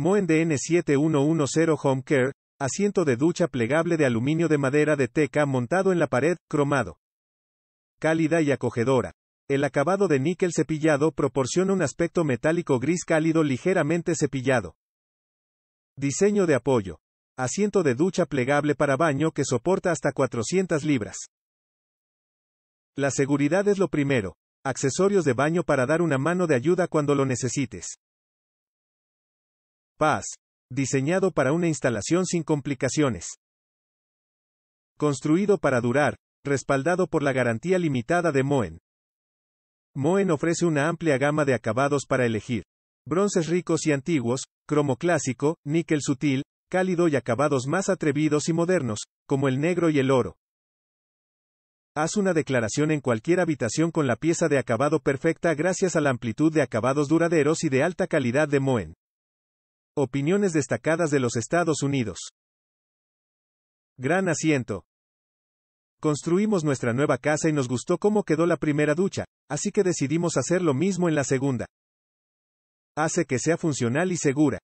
Moen DN7110 Home Care, asiento de ducha plegable de aluminio de madera de teca montado en la pared, cromado. Cálida y acogedora. El acabado de níquel cepillado proporciona un aspecto metálico gris cálido ligeramente cepillado. Diseño de apoyo. Asiento de ducha plegable para baño que soporta hasta 400 libras. La seguridad es lo primero. Accesorios de baño para dar una mano de ayuda cuando lo necesites. Paz, diseñado para una instalación sin complicaciones. Construido para durar, respaldado por la garantía limitada de Moen. Moen ofrece una amplia gama de acabados para elegir. Bronces ricos y antiguos, cromo clásico, níquel sutil, cálido y acabados más atrevidos y modernos, como el negro y el oro. Haz una declaración en cualquier habitación con la pieza de acabado perfecta gracias a la amplitud de acabados duraderos y de alta calidad de Moen. Opiniones destacadas de los Estados Unidos. Gran asiento. Construimos nuestra nueva casa y nos gustó cómo quedó la primera ducha, así que decidimos hacer lo mismo en la segunda. Hace que sea funcional y segura.